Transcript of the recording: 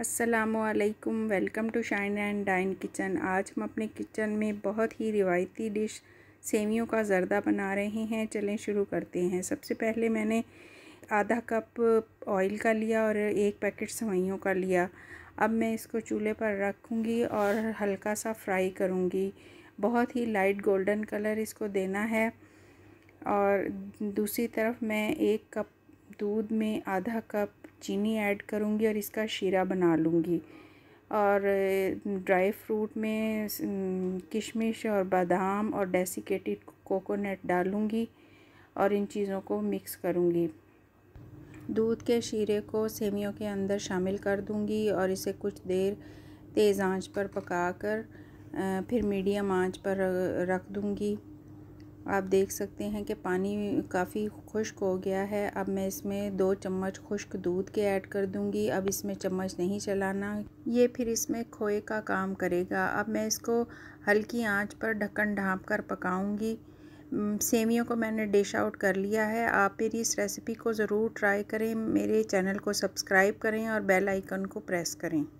असलकम welcome to shine and dine kitchen आज हम अपने किचन में बहुत ही रिवायती डिश सेवियों का जरदा बना रहे हैं चलें शुरू करते हैं सबसे पहले मैंने आधा कप ऑयल का लिया और एक पैकेट सेवैयों का लिया अब मैं इसको चूल्हे पर रखूँगी और हल्का सा फ्राई करूँगी बहुत ही लाइट गोल्डन कलर इसको देना है और दूसरी तरफ मैं एक कप दूध में आधा कप चीनी ऐड करूँगी और इसका शीरा बना लूँगी और ड्राई फ्रूट में किशमिश और बादाम और डेसिकेटेड कोकोनट डालूँगी और इन चीज़ों को मिक्स करूँगी दूध के शीरे को सेवियों के अंदर शामिल कर दूँगी और इसे कुछ देर तेज़ आंच पर पकाकर फिर मीडियम आंच पर रख दूँगी आप देख सकते हैं कि पानी काफ़ी खुश्क हो गया है अब मैं इसमें दो चम्मच खुश्क दूध के ऐड कर दूंगी अब इसमें चम्मच नहीं चलाना ये फिर इसमें खोए का काम करेगा अब मैं इसको हल्की आंच पर ढक्कन ढाँप कर पकाऊँगी सेवियों को मैंने डिश आउट कर लिया है आप मेरी इस रेसिपी को ज़रूर ट्राई करें मेरे चैनल को सब्सक्राइब करें और बेल आइकन को प्रेस करें